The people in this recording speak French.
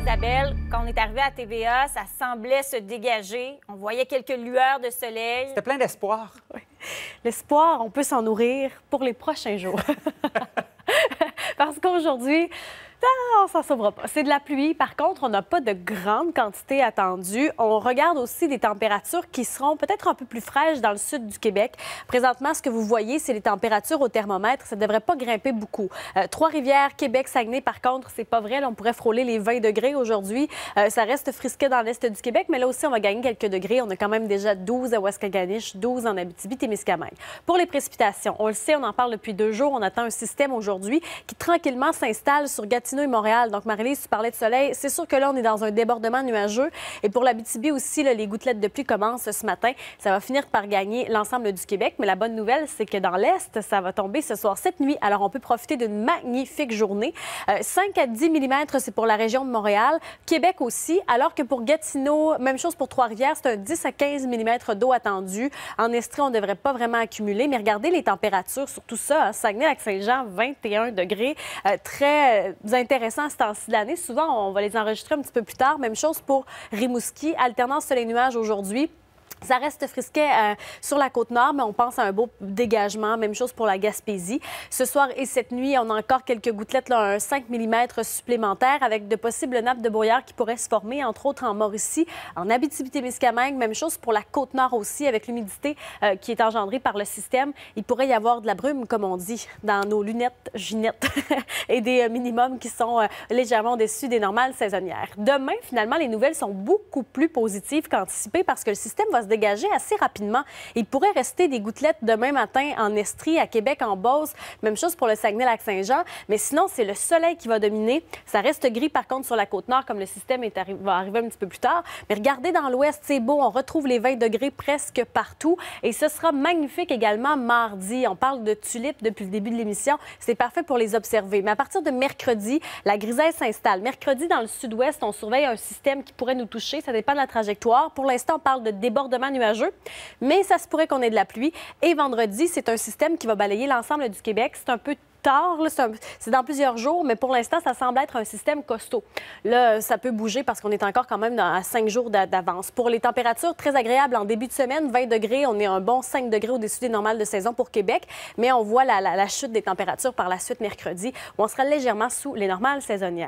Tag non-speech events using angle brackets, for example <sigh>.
Isabelle, quand on est arrivé à TVA, ça semblait se dégager. On voyait quelques lueurs de soleil. C'était plein d'espoir. L'espoir, on peut s'en nourrir pour les prochains jours. <laughs> <laughs> Parce qu'aujourd'hui, non, ça s'en sauvera pas. C'est de la pluie. Par contre, on n'a pas de grande quantité attendue. On regarde aussi des températures qui seront peut-être un peu plus fraîches dans le sud du Québec. Présentement, ce que vous voyez, c'est les températures au thermomètre. Ça ne devrait pas grimper beaucoup. Euh, Trois-Rivières, Québec, Saguenay, par contre, c'est pas vrai. on pourrait frôler les 20 degrés aujourd'hui. Euh, ça reste frisqué dans l'est du Québec, mais là aussi, on va gagner quelques degrés. On a quand même déjà 12 à West 12 en Abitibi-Témiscamingue. Pour les précipitations, on le sait, on en parle depuis deux jours. On attend un système aujourd'hui qui tranquillement s'installe sur Gatineau Montréal. Donc, Marie-Lise, tu parlais de soleil. C'est sûr que là, on est dans un débordement nuageux. Et pour la BTB aussi, les gouttelettes de pluie commencent ce matin. Ça va finir par gagner l'ensemble du Québec. Mais la bonne nouvelle, c'est que dans l'Est, ça va tomber ce soir, cette nuit. Alors, on peut profiter d'une magnifique journée. 5 euh, à 10 mm, c'est pour la région de Montréal. Québec aussi. Alors que pour Gatineau, même chose pour Trois-Rivières, c'est un 10 à 15 mm d'eau attendue. En Estrie, on ne devrait pas vraiment accumuler. Mais regardez les températures sur tout ça. Hein. Saguenay-Lac-Saint-Jean, 21 degrés. Euh, très euh, intéressant à ce temps-ci de l'année. Souvent, on va les enregistrer un petit peu plus tard. Même chose pour Rimouski, alternance soleil nuages aujourd'hui. Ça reste frisquet euh, sur la côte nord, mais on pense à un beau dégagement. Même chose pour la Gaspésie. Ce soir et cette nuit, on a encore quelques gouttelettes, un 5 mm supplémentaire, avec de possibles nappes de brouillard qui pourraient se former, entre autres en Mauricie, en Abitibi-Témiscamingue. Même chose pour la côte nord aussi, avec l'humidité euh, qui est engendrée par le système. Il pourrait y avoir de la brume, comme on dit, dans nos lunettes ginettes <laughs> et des euh, minimums qui sont légèrement au-dessus des normales saisonnières. Demain, finalement, les nouvelles sont beaucoup plus positives qu'anticipées parce que le système va se dégager assez rapidement. Il pourrait rester des gouttelettes demain matin en Estrie, à Québec, en Beauce. Même chose pour le Saguenay-Lac-Saint-Jean. Mais sinon, c'est le soleil qui va dominer. Ça reste gris, par contre, sur la côte nord, comme le système est va arriver un petit peu plus tard. Mais regardez dans l'ouest, c'est beau. On retrouve les 20 degrés presque partout. Et ce sera magnifique également mardi. On parle de tulipes depuis le début de l'émission. C'est parfait pour les observer. Mais à partir de mercredi, la grisaille s'installe. Mercredi, dans le sud-ouest, on surveille un système qui pourrait nous toucher. Ça dépend de la trajectoire. Pour l'instant, on parle de débordement nuageux, mais ça se pourrait qu'on ait de la pluie. Et vendredi, c'est un système qui va balayer l'ensemble du Québec. C'est un peu tard, c'est dans plusieurs jours, mais pour l'instant, ça semble être un système costaud. Là, ça peut bouger parce qu'on est encore quand même à cinq jours d'avance. Pour les températures, très agréables en début de semaine, 20 degrés, on est un bon 5 degrés au-dessus des normales de saison pour Québec, mais on voit la, la chute des températures par la suite mercredi, où on sera légèrement sous les normales saisonnières.